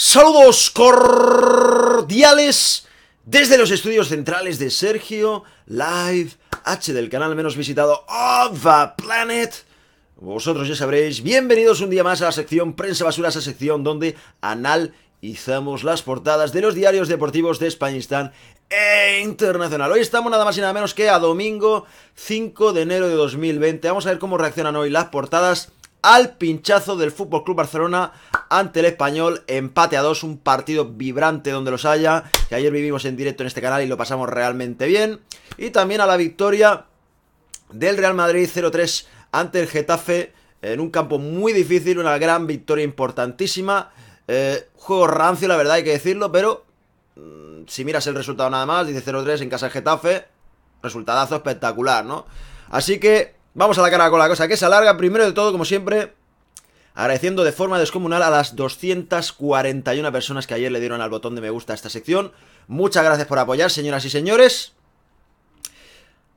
Saludos cordiales desde los estudios centrales de Sergio Live H del canal menos visitado of the Planet. Vosotros ya sabréis, bienvenidos un día más a la sección Prensa Basura, esa sección donde analizamos las portadas de los diarios deportivos de Españistán e internacional. Hoy estamos nada más y nada menos que a domingo 5 de enero de 2020. Vamos a ver cómo reaccionan hoy las portadas al pinchazo del FC Club Barcelona ante el Español, empate a dos, un partido vibrante donde los haya, que ayer vivimos en directo en este canal y lo pasamos realmente bien, y también a la victoria del Real Madrid 0-3 ante el Getafe en un campo muy difícil, una gran victoria importantísima, eh, juego rancio la verdad hay que decirlo, pero mm, si miras el resultado nada más, dice 0-3 en casa del Getafe, resultadazo espectacular, ¿no? Así que Vamos a la cara con la cosa que se alarga. Primero de todo, como siempre, agradeciendo de forma descomunal a las 241 personas que ayer le dieron al botón de me gusta a esta sección. Muchas gracias por apoyar, señoras y señores.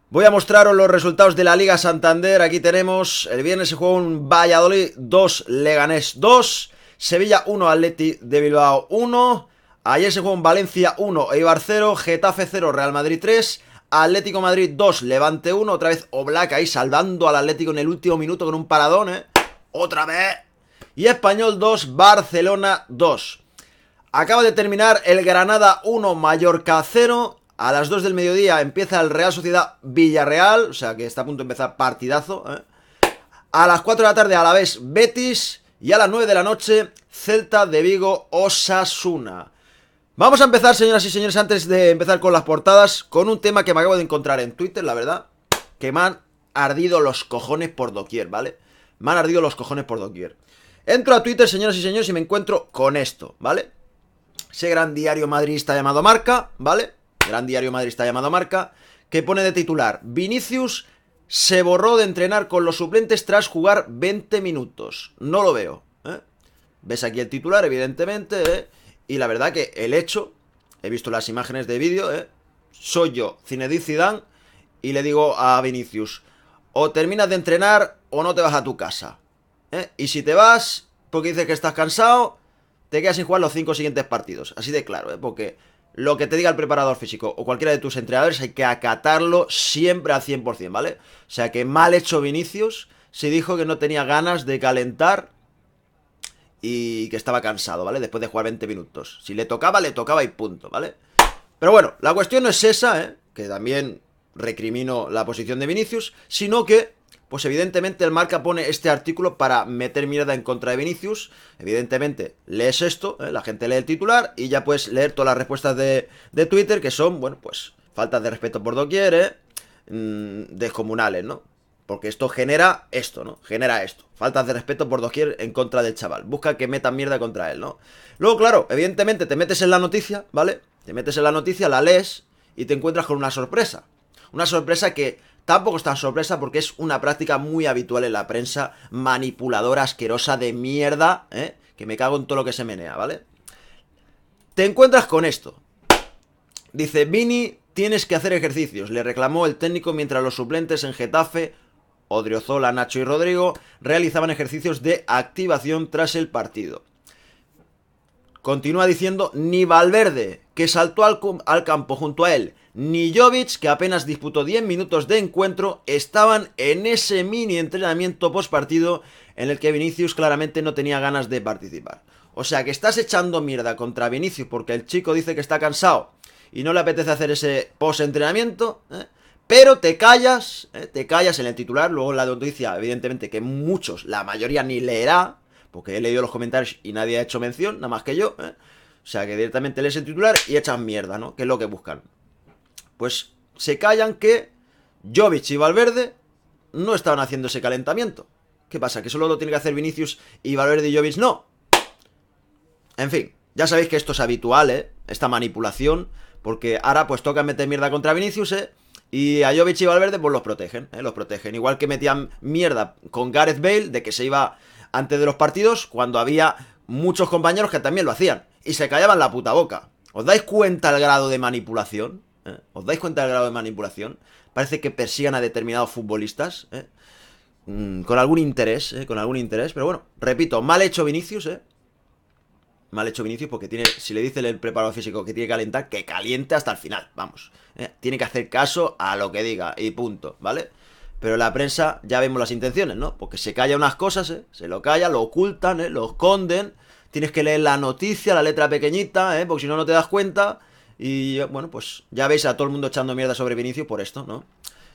Voy a mostraros los resultados de la Liga Santander. Aquí tenemos, el viernes se jugó un Valladolid 2, Leganés 2, Sevilla 1, Atleti de Bilbao 1. Ayer se jugó un Valencia 1, Eibar 0, Getafe 0, Real Madrid 3, Atlético Madrid 2, Levante 1, otra vez Oblak ahí salvando al Atlético en el último minuto con un paradón, ¿eh? Otra vez. Y Español 2, Barcelona 2. Acaba de terminar el Granada 1, Mallorca 0. A las 2 del mediodía empieza el Real Sociedad Villarreal, o sea que está a punto de empezar partidazo. ¿eh? A las 4 de la tarde a la vez Betis y a las 9 de la noche Celta de Vigo Osasuna. Vamos a empezar, señoras y señores, antes de empezar con las portadas, con un tema que me acabo de encontrar en Twitter, la verdad, que me han ardido los cojones por doquier, ¿vale? Me han ardido los cojones por doquier. Entro a Twitter, señoras y señores, y me encuentro con esto, ¿vale? Ese gran diario madridista llamado Marca, ¿vale? Gran diario madridista llamado Marca, que pone de titular Vinicius se borró de entrenar con los suplentes tras jugar 20 minutos. No lo veo. ¿eh? Ves aquí el titular, evidentemente, ¿eh? Y la verdad que el hecho, he visto las imágenes de vídeo, ¿eh? soy yo, Zinedine Zidane, y le digo a Vinicius, o terminas de entrenar o no te vas a tu casa. ¿eh? Y si te vas, porque dices que estás cansado, te quedas sin jugar los cinco siguientes partidos. Así de claro, ¿eh? porque lo que te diga el preparador físico o cualquiera de tus entrenadores hay que acatarlo siempre al 100%, ¿vale? O sea que mal hecho Vinicius si dijo que no tenía ganas de calentar y que estaba cansado, ¿vale? Después de jugar 20 minutos. Si le tocaba, le tocaba y punto, ¿vale? Pero bueno, la cuestión no es esa, ¿eh? Que también recrimino la posición de Vinicius, sino que, pues evidentemente el marca pone este artículo para meter mierda en contra de Vinicius. Evidentemente, lees esto, ¿eh? la gente lee el titular y ya puedes leer todas las respuestas de, de Twitter que son, bueno, pues faltas de respeto por doquier, ¿eh? Mm, descomunales, ¿no? Porque esto genera esto, ¿no? Genera esto. Faltas de respeto por doquier en contra del chaval. Busca que metan mierda contra él, ¿no? Luego, claro, evidentemente te metes en la noticia, ¿vale? Te metes en la noticia, la lees y te encuentras con una sorpresa. Una sorpresa que tampoco es tan sorpresa porque es una práctica muy habitual en la prensa manipuladora, asquerosa, de mierda, ¿eh? Que me cago en todo lo que se menea, ¿vale? Te encuentras con esto. Dice, Vini, tienes que hacer ejercicios, le reclamó el técnico mientras los suplentes en Getafe Odriozola, Nacho y Rodrigo realizaban ejercicios de activación tras el partido. Continúa diciendo, ni Valverde, que saltó al, campo junto a él, ni Jovic, que apenas disputó 10 minutos de encuentro, estaban en ese mini entrenamiento post partido en el que Vinicius claramente no tenía ganas de participar. O sea que estás echando mierda contra Vinicius porque el chico dice que está cansado y no le apetece hacer ese post entrenamiento. ¿eh? Pero te callas, eh, te callas en el titular, luego la noticia, evidentemente que muchos, la mayoría ni leerá, porque he leído los comentarios y nadie ha hecho mención, nada más que yo. Eh. O sea, que directamente lees el titular y echas mierda, ¿no? Que es lo que buscan. Pues se callan que Jovic y Valverde no estaban haciendo ese calentamiento. ¿Qué pasa? ¿Que solo lo tiene que hacer Vinicius y Valverde y Jovic? No. En fin, ya sabéis que esto es habitual, ¿eh? Esta manipulación. Porque ahora pues toca meter mierda contra Vinicius, ¿eh? Y a Jovic y Valverde pues los protegen, ¿eh? los protegen. Igual que metían mierda con Gareth Bale de que se iba antes de los partidos cuando había muchos compañeros que también lo hacían. Y se callaban la puta boca. ¿Os dais cuenta el grado de manipulación? ¿Eh? ¿Os dais cuenta el grado de manipulación? Parece que persigan a determinados futbolistas. ¿eh? Mm, con algún interés, ¿eh? con algún interés. Pero bueno, repito, mal hecho Vinicius, ¿eh? mal hecho Vinicius porque tiene, si le dice el preparado físico que tiene que calentar, que caliente hasta el final, vamos. ¿eh? tiene que hacer caso a lo que diga y punto, ¿vale? Pero la prensa ya vemos las intenciones, ¿no? Porque se calla unas cosas, ¿eh? se lo calla, lo ocultan, ¿eh? lo esconden. Tienes que leer la noticia, la letra pequeñita, ¿eh? porque si no, no te das cuenta. Y bueno, pues ya veis a todo el mundo echando mierda sobre Vinicius por esto, ¿no?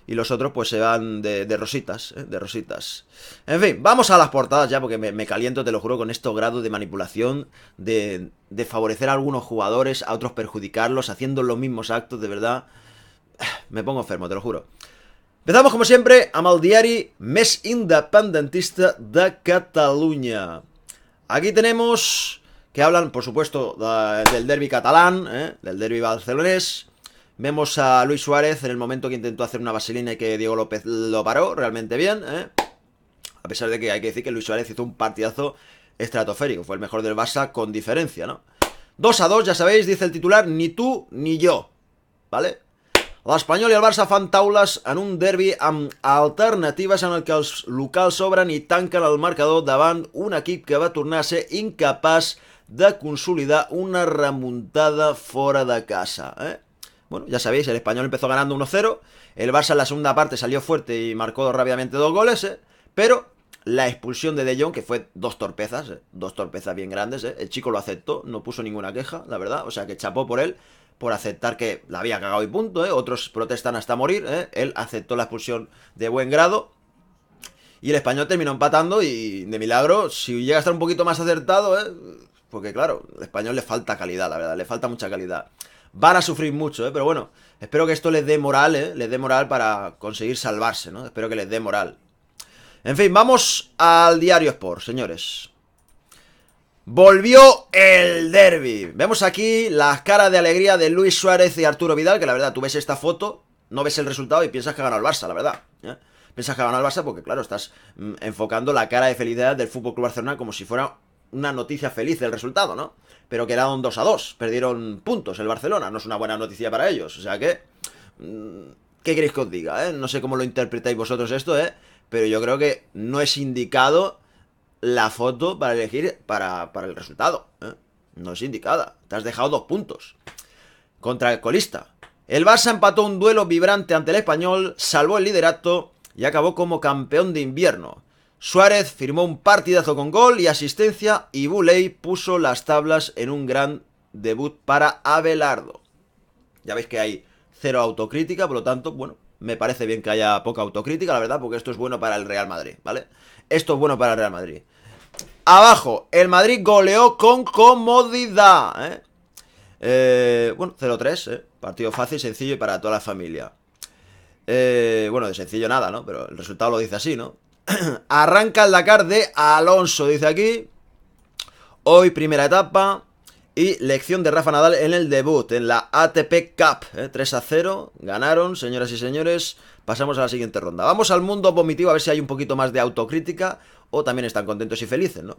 y los otros pues se van de, rositas, ¿eh? de rositas. En fin, vamos a las portadas ya porque me, caliento, te lo juro, con estos grado de manipulación, de, favorecer a algunos jugadores, a otros perjudicarlos, haciendo los mismos actos, de verdad. Me pongo enfermo, te lo juro. Empezamos como siempre a Maldiari, mes independentista de Cataluña. Aquí tenemos que hablan, por supuesto, del derby catalán, ¿eh? del derby barcelonés Vemos a Luis Suárez en el momento que intentó hacer una vaselina y que Diego López lo paró realmente bien. ¿eh? A pesar de que hay que decir que Luis Suárez hizo un partidazo estratosférico. Fue el mejor del Barça con diferencia, ¿no? 2 a 2, ya sabéis, dice el titular, ni tú ni yo. ¿Vale? Española y el Barça fan en un derbi alternativas en el que els locals sobran y tancan el marcador davant un equip que va a turnarse incapaz de consolidar una remontada fuera de casa. Eh? Bueno, ya sabéis, el español empezó ganando 1-0, el Barça en la segunda parte salió fuerte y marcó rápidamente dos goles, eh, pero la expulsión de De Jong, que fue dos torpezas, eh, dos torpezas bien grandes, eh, el chico lo aceptó, no puso ninguna queja, la verdad, o sea que chapó por él, por aceptar que la había cagado y punto, otros protestan hasta morir, él aceptó la expulsión de buen grado, y el español terminó empatando y de milagro, si llega a estar un poquito más acertado, porque claro, al español le falta calidad, la verdad, le falta mucha calidad. Van a sufrir mucho, ¿eh? Pero bueno, espero que esto les dé moral, ¿eh? Les dé moral para conseguir salvarse, ¿no? Espero que les dé moral. En fin, vamos al diario Sport, señores. Volvió el derby. Vemos aquí las caras de alegría de Luis Suárez y Arturo Vidal, que la verdad, tú ves esta foto, no ves el resultado y piensas que ha ganado el Barça, la verdad. ¿eh? Piensas que ha el Barça porque, claro, estás mm, enfocando la cara de felicidad del FC Club Barcelona como si fuera una noticia feliz del resultado, ¿no? Pero quedaron 2 a 2, perdieron puntos el Barcelona, no es una buena noticia para ellos, o sea que... Mm, ¿Qué queréis que os diga? Eh? No sé cómo lo interpretáis vosotros esto, ¿eh? Pero yo creo que no es indicado la foto para elegir para, para el resultado. Eh, no es indicada. Te has dejado dos puntos. Contra el colista. El Barça empató un duelo vibrante ante el español, salvó el liderato y acabó como campeón de invierno. Suárez firmó un partidazo con gol y asistencia y Buley puso las tablas en un gran debut para Abelardo. Ya veis que hay cero autocrítica, por lo tanto, bueno, me parece bien que haya poca autocrítica, la verdad, porque esto es bueno para el Real Madrid, ¿vale? Esto es bueno para el Real Madrid. Abajo, el Madrid goleó con comodidad, ¿eh? eh bueno, 0-3, ¿eh? partido fácil, sencillo y para toda la familia. Eh, bueno, de sencillo nada, ¿no? Pero el resultado lo dice así, ¿no? Arranca el Dakar de Alonso, dice aquí. Hoy primera etapa. Y lección de Rafa Nadal en el debut, en la ATP Cup. 3 ¿eh? a 0, ganaron, señoras y señores. Pasamos a la siguiente ronda. Vamos al mundo vomitivo, a ver si hay un poquito más de autocrítica. O también están contentos y felices, ¿no?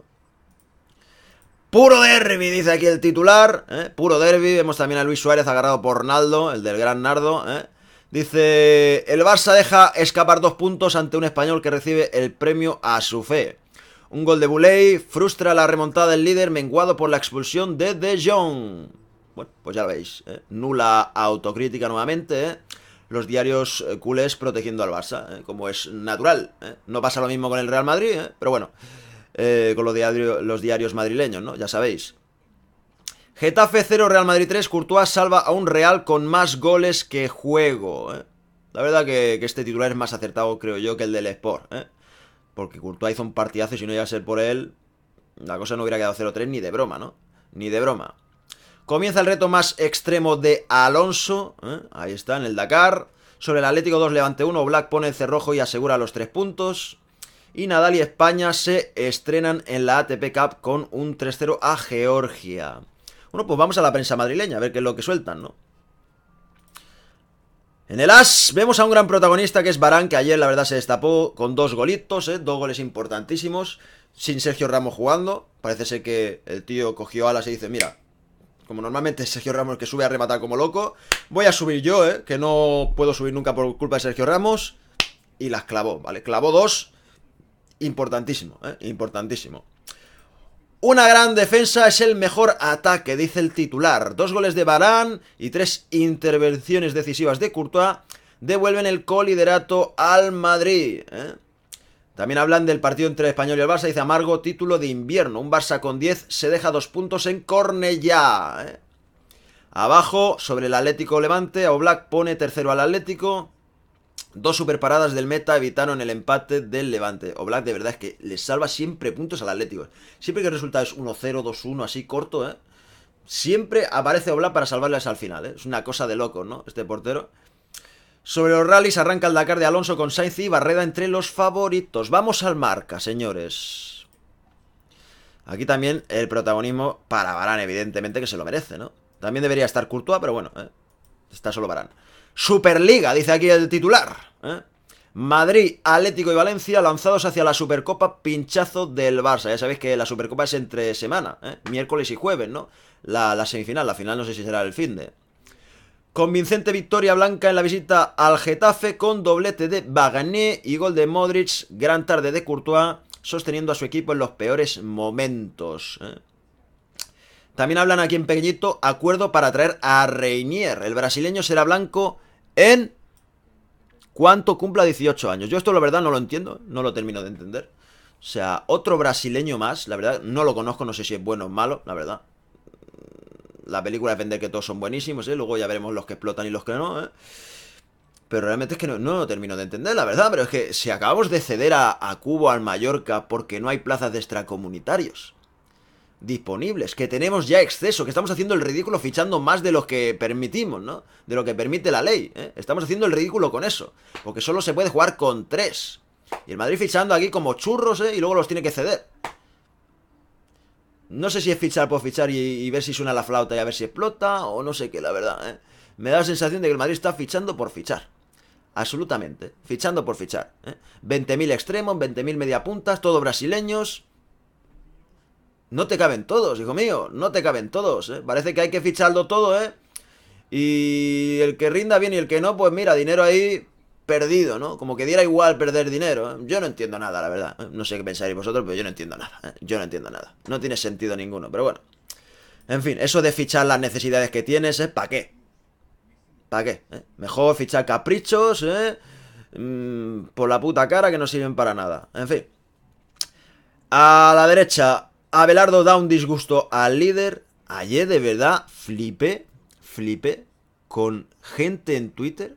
Puro derby, dice aquí el titular. ¿eh? Puro derby. Vemos también a Luis Suárez agarrado por Naldo, el del gran Nardo. ¿eh? Dice, el Barça deja escapar dos puntos ante un español que recibe el premio a su fe. Un gol de Boulay frustra la remontada del líder menguado por la expulsión de De Jong. Bueno, pues ya lo veis, ¿eh? nula autocrítica nuevamente. ¿eh? Los diarios eh, culés protegiendo al Barça, como es natural. No pasa lo mismo con el Real Madrid, pero bueno, con los, los diarios madrileños, ¿no? Ya sabéis. Getafe 0, Real Madrid 3. Courtois salva a un Real con más goles que juego. ¿eh? La verdad que, este titular es más acertado, creo yo, que el del Sport. ¿eh? Porque Courtois hizo un partidazo y si no iba a ser por él, la cosa no hubiera quedado 0-3 ni de broma, ¿no? Ni de broma. Comienza el reto más extremo de Alonso. ¿eh? Ahí está, en el Dakar. Sobre el Atlético 2 Levante 1, Black pone el cerrojo y asegura los 3 puntos. Y Nadal y España se estrenan en la ATP Cup con un 3-0 a Georgia. Bueno, pues vamos a la prensa madrileña, a ver qué es lo que sueltan, ¿no? En el As vemos a un gran protagonista que es Barán, que ayer la verdad se destapó con dos golitos, ¿eh? dos goles importantísimos, sin Sergio Ramos jugando. Parece ser que el tío cogió alas y dice, mira, como normalmente Sergio Ramos que sube a rematar como loco, voy a subir yo, ¿eh? que no puedo subir nunca por culpa de Sergio Ramos. Y las clavó, ¿vale? Clavó dos, importantísimo, ¿eh? importantísimo. Una gran defensa es el mejor ataque, dice el titular. Dos goles de Barán y tres intervenciones decisivas de Courtois devuelven el coliderato al Madrid. ¿eh? También hablan del partido entre el Español y el Barça. Dice amargo título de invierno. Un Barça con 10 se deja dos puntos en Cornellá. ¿eh? Abajo, sobre el Atlético Levante, Oblak pone tercero al Atlético. Dos superparadas del meta evitaron el empate del Levante. Oblak de verdad es que le salva siempre puntos al Atlético. Siempre que el resultado es 1-0, 2-1, así corto, ¿eh? Siempre aparece Oblak para salvarles al final, ¿eh? Es una cosa de loco ¿no? Este portero. Sobre los rallies arranca el Dakar de Alonso con Sainz y Barreda entre los favoritos. Vamos al marca, señores. Aquí también el protagonismo para Barán, evidentemente, que se lo merece, ¿no? También debería estar Courtois, pero bueno, ¿eh? está solo Barán. Superliga, dice aquí el titular. ¿eh? Madrid, Atlético y Valencia lanzados hacia la Supercopa, pinchazo del Barça. Ya sabéis que la Supercopa es entre semana, ¿eh? miércoles y jueves, ¿no? La, semifinal, la final no sé si será el fin de. Convincente victoria blanca en la visita al Getafe con doblete de Bagané y gol de Modric, gran tarde de Courtois, sosteniendo a su equipo en los peores momentos. ¿eh? También hablan aquí en pequeñito, acuerdo para traer a Reinier. El brasileño será blanco en cuánto cumpla 18 años. Yo esto la verdad no lo entiendo, no lo termino de entender. O sea, otro brasileño más, la verdad, no lo conozco, no sé si es bueno o malo, la verdad. La película depende que todos son buenísimos, ¿eh? Luego ya veremos los que explotan y los que no, ¿eh? Pero realmente es que no, lo termino de entender, la verdad, pero es que si acabamos de ceder a, a Cubo, al Mallorca, porque no hay plazas de extracomunitarios disponibles, que tenemos ya exceso, que estamos haciendo el ridículo fichando más de lo que permitimos, ¿no? De lo que permite la ley. ¿eh? Estamos haciendo el ridículo con eso, porque solo se puede jugar con tres. Y el Madrid fichando aquí como churros, ¿eh? Y luego los tiene que ceder. No sé si es fichar por fichar y, ver si suena la flauta y a ver si explota, o no sé qué, la verdad, ¿eh? Me da la sensación de que el Madrid está fichando por fichar. Absolutamente. Fichando por fichar. 20.000 ¿eh? extremos, 20.000 mediapuntas, todos brasileños. No te caben todos, hijo mío, no te caben todos, ¿eh? Parece que hay que ficharlo todo, ¿eh? Y el que rinda bien y el que no, pues mira, dinero ahí perdido, ¿no? Como que diera igual perder dinero. ¿eh? Yo no entiendo nada, la verdad. ¿eh? No sé qué pensaréis vosotros, pero yo no entiendo nada. ¿eh? Yo no entiendo nada. No tiene sentido ninguno, pero bueno. En fin, eso de fichar las necesidades que tienes, es ¿Para qué? ¿Para qué? Mejor fichar caprichos, ¿eh? Mm, por la puta cara que no sirven para nada. En fin. A la derecha, Abelardo da un disgusto al líder. Ayer de verdad flipé, flipé con gente en Twitter.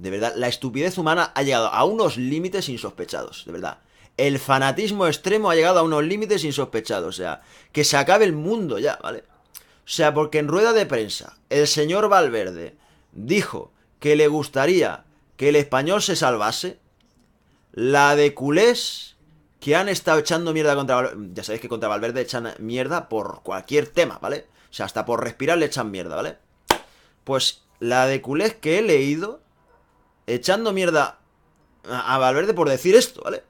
De verdad, la estupidez humana ha llegado a unos límites insospechados, de verdad. El fanatismo extremo ha llegado a unos límites insospechados, o sea, que se acabe el mundo ya, ¿vale? O sea, porque en rueda de prensa, el señor Valverde dijo que le gustaría que el español se salvase, la de culés que han estado echando mierda contra Valverde. Ya sabéis que contra Valverde echan mierda por cualquier tema, ¿vale? O sea, hasta por respirar le echan mierda, ¿vale? Pues la de culés que he leído echando mierda a Valverde por decir esto, ¿vale?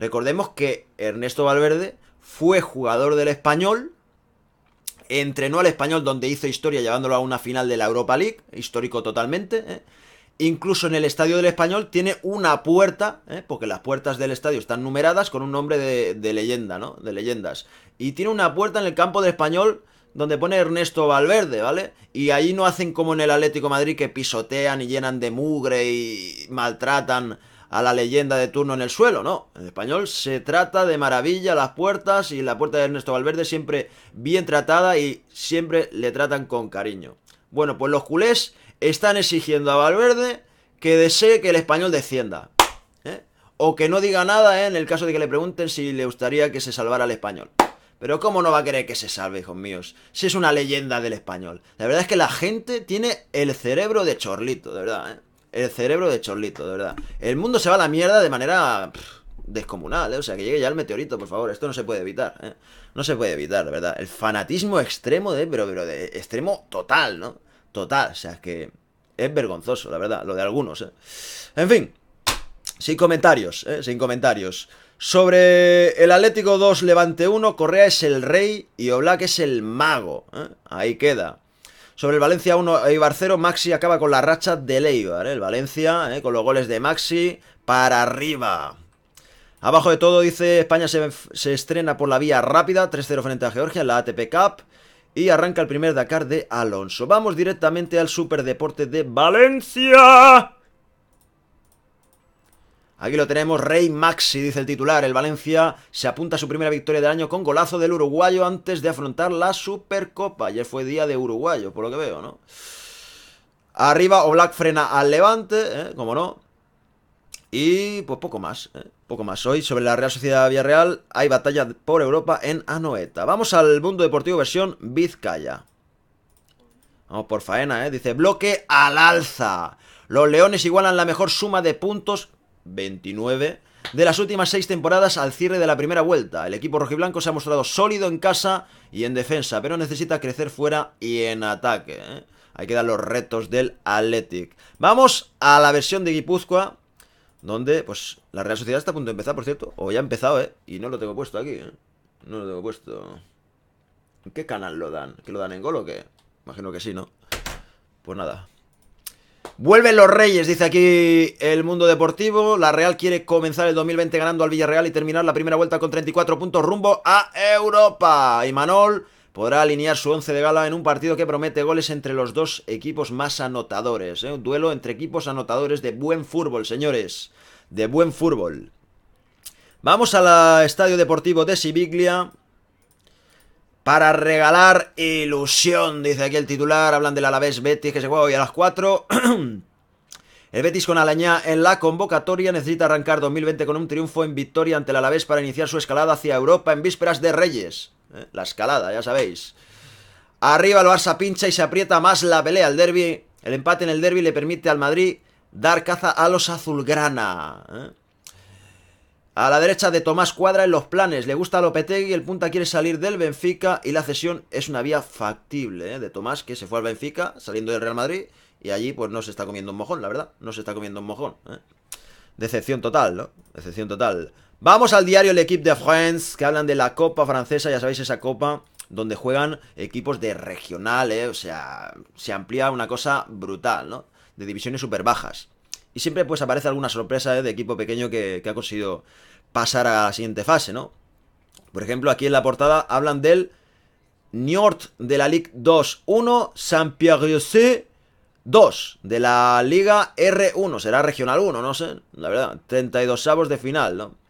Recordemos que Ernesto Valverde fue jugador del español, entrenó al español donde hizo historia llevándolo a una final de la Europa League, histórico totalmente, ¿eh? Incluso en el estadio del español tiene una puerta, ¿eh? porque las puertas del estadio están numeradas con un nombre de, leyenda, ¿no? De leyendas. Y tiene una puerta en el campo del español donde pone Ernesto Valverde, ¿vale? Y ahí no hacen como en el Atlético Madrid que pisotean y llenan de mugre y maltratan a la leyenda de turno en el suelo, no. En español se trata de maravilla las puertas y la puerta de Ernesto Valverde siempre bien tratada y siempre le tratan con cariño. Bueno, pues los culés están exigiendo a Valverde que desee que el español descienda. ¿eh? O que no diga nada ¿eh? en el caso de que le pregunten si le gustaría que se salvara el español. Pero ¿cómo no va a querer que se salve, hijos míos? Si es una leyenda del español. La verdad es que la gente tiene el cerebro de chorlito, de verdad. ¿eh? El cerebro de chorlito, de verdad. El mundo se va a la mierda de manera descomunal, O sea, que llegue ya el meteorito, por favor. Esto no se puede evitar, No se puede evitar, de verdad. El fanatismo extremo de... Pero, pero de extremo total, ¿no? total. O sea, que es vergonzoso, la verdad, lo de algunos. ¿eh? En fin, sin comentarios, ¿eh? sin comentarios. Sobre el Atlético 2, Levante 1, Correa es el rey y Oblak es el mago. ¿eh? Ahí queda. Sobre el Valencia 1, Eibar 0, Maxi acaba con la racha de Eibar. El Valencia, con los goles de Maxi, para arriba. Abajo de todo dice España se, estrena por la vía rápida, 3-0 frente a Georgia en la ATP Cup y arranca el primer Dakar de Alonso. Vamos directamente al Superdeporte de Valencia. Aquí lo tenemos, Rey Maxi, dice el titular. El Valencia se apunta a su primera victoria del año con golazo del uruguayo antes de afrontar la Supercopa. Ayer fue día de uruguayo, por lo que veo, ¿no? Arriba Oblak frena al Levante, ¿eh? como no. Y pues poco más. ¿eh? Poco más hoy sobre la Real Sociedad Villarreal. Hay batalla por Europa en Anoeta. Vamos al mundo deportivo versión Vizcaya. Vamos por faena, ¿eh? Dice bloque al alza. Los Leones igualan la mejor suma de puntos, 29, de las últimas seis temporadas al cierre de la primera vuelta. El equipo rojiblanco se ha mostrado sólido en casa y en defensa, pero necesita crecer fuera y en ataque. ¿eh? Hay que dar los retos del Athletic. Vamos a la versión de Guipúzcoa. Donde, pues, la Real Sociedad está a punto de empezar, por cierto. O ya ha empezado, ¿eh? Y no lo tengo puesto aquí, ¿eh? No lo tengo puesto. ¿En qué canal lo dan? ¿Que lo dan en gol o qué? Imagino que sí, ¿no? Pues nada. Vuelven los Reyes, dice aquí el mundo deportivo. La Real quiere comenzar el 2020 ganando al Villarreal y terminar la primera vuelta con 34 puntos rumbo a Europa. Y Manol podrá alinear su once de gala en un partido que promete goles entre los dos equipos más anotadores. ¿eh? Un duelo entre equipos anotadores de buen fútbol, señores. De buen fútbol. Vamos al ah, Estadio Deportivo de Siviglia para regalar ilusión, dice aquí el titular. Hablan del Alavés Betis que se juega hoy a las 4. el Betis con Alañá en la convocatoria necesita arrancar 2020 con un triunfo en victoria ante el Alavés para iniciar su escalada hacia Europa en vísperas de Reyes. ¿eh? La escalada, ya sabéis. Arriba lo Barça pincha y se aprieta más la pelea El derby. El empate en el derby le permite al Madrid dar caza a los azulgrana. ¿eh? A la derecha de Tomás Cuadra en los planes. Le gusta a Lopetegui, el punta quiere salir del Benfica y la cesión es una vía factible ¿eh? de Tomás que se fue al Benfica saliendo del Real Madrid y allí pues no se está comiendo un mojón, la verdad. No se está comiendo un mojón. Decepción total, ¿no? Decepción total. Vamos al diario L'Equipe de France, que hablan de la Copa Francesa, ya sabéis esa copa donde juegan equipos de regional, ¿eh? o sea, se amplía una cosa brutal, ¿no? De divisiones súper bajas. Y siempre pues aparece alguna sorpresa ¿eh? de equipo pequeño que, ha conseguido pasar a la siguiente fase, ¿no? Por ejemplo, aquí en la portada hablan del Niort de la Ligue 2-1, pierre c 2 de la Liga R1, será Regional 1, no sé, la verdad, 32 avos de final, ¿no?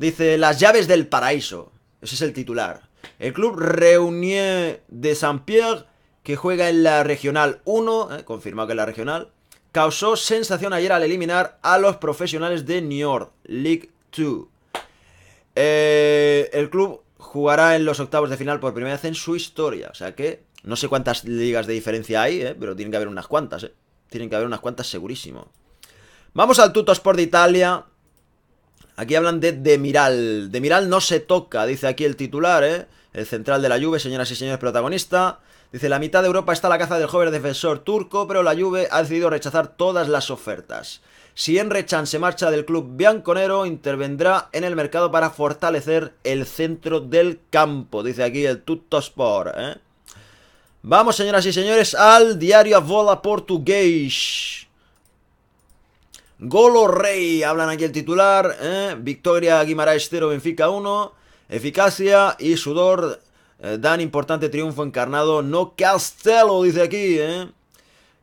Dice, las llaves del paraíso. Ese es el titular. El club Reunier de Saint-Pierre, que juega en la Regional 1, eh, confirmado que es la Regional, causó sensación ayer al eliminar a los profesionales de New York League 2. Eh, el club jugará en los octavos de final por primera vez en su historia. O sea que no sé cuántas ligas de diferencia hay, eh, pero tienen que haber unas cuantas. Tienen que haber unas cuantas segurísimo. Vamos al Tuttosport de Italia, Aquí hablan de Demiral. Demiral no se toca, dice aquí el titular, ¿eh? El central de la Juve, señoras y señores, protagonista. Dice, la mitad de Europa está a la caza del joven defensor turco, pero la Juve ha decidido rechazar todas las ofertas. Si Enrechan se marcha del club bianconero, intervendrá en el mercado para fortalecer el centro del campo, dice aquí el tutospor, ¿eh? Vamos, señoras y señores, al diario a bola Golo Rey, hablan aquí el titular. ¿eh? Victoria Guimaraes 0, Benfica 1. Eficacia y sudor eh, dan importante triunfo encarnado. No Castelo, dice aquí. ¿eh?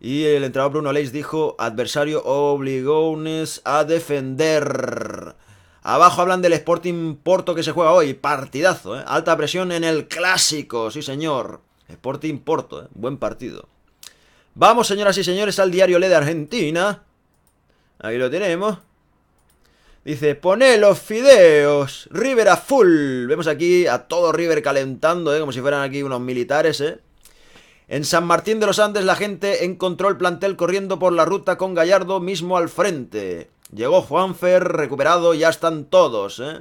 Y el entrenador Bruno Leis dijo: adversario obligones a defender. Abajo hablan del Sporting Porto que se juega hoy. Partidazo, ¿eh? alta presión en el clásico, sí señor. Sporting Porto, ¿eh? buen partido. Vamos, señoras y señores, al diario Le de Argentina Ahí lo tenemos. Dice, pone los fideos, River a full. Vemos aquí a todo River calentando, ¿eh? como si fueran aquí unos militares. ¿eh? En San Martín de los Andes la gente encontró el plantel corriendo por la ruta con Gallardo mismo al frente. Llegó Juanfer, recuperado, ya están todos. ¿eh?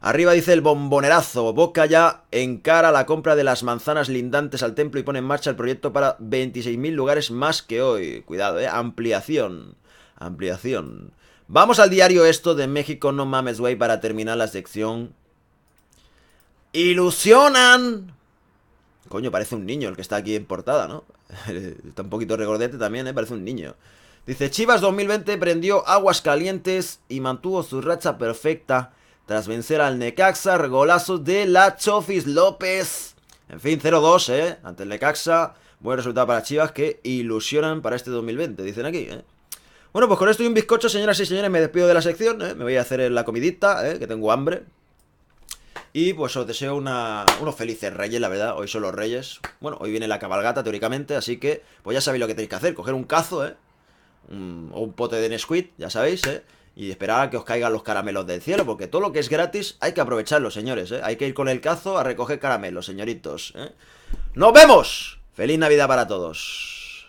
Arriba dice el bombonerazo. Boca ya encara la compra de las manzanas lindantes al templo y pone en marcha el proyecto para 26.000 lugares más que hoy. Cuidado, ¿eh? ampliación ampliación. Vamos al diario esto de México No Mames Güey para terminar la sección. ¡Ilusionan! Coño, parece un niño el que está aquí en portada, ¿no? está un poquito regordete también, ¿eh? Parece un niño. Dice, Chivas 2020 prendió aguas calientes y mantuvo su racha perfecta tras vencer al Necaxa, golazo de la Chofis López. En fin, 0-2, ¿eh? Ante el Necaxa, buen resultado para Chivas que ilusionan para este 2020, dicen aquí, ¿eh? Bueno, pues con esto y un bizcocho, señoras y señores, me despido de la sección, ¿eh? me voy a hacer la comidita, ¿eh? que tengo hambre. Y pues os deseo una, unos felices reyes, la verdad, hoy son los reyes. Bueno, hoy viene la cabalgata teóricamente, así que pues ya sabéis lo que tenéis que hacer, coger un cazo, ¿eh? Un, o un pote de Nesquik, ya sabéis, ¿eh? Y esperar a que os caigan los caramelos del cielo, porque todo lo que es gratis hay que aprovecharlo, señores, ¿eh? Hay que ir con el cazo a recoger caramelos, señoritos, ¿eh? ¡Nos vemos! ¡Feliz Navidad para todos!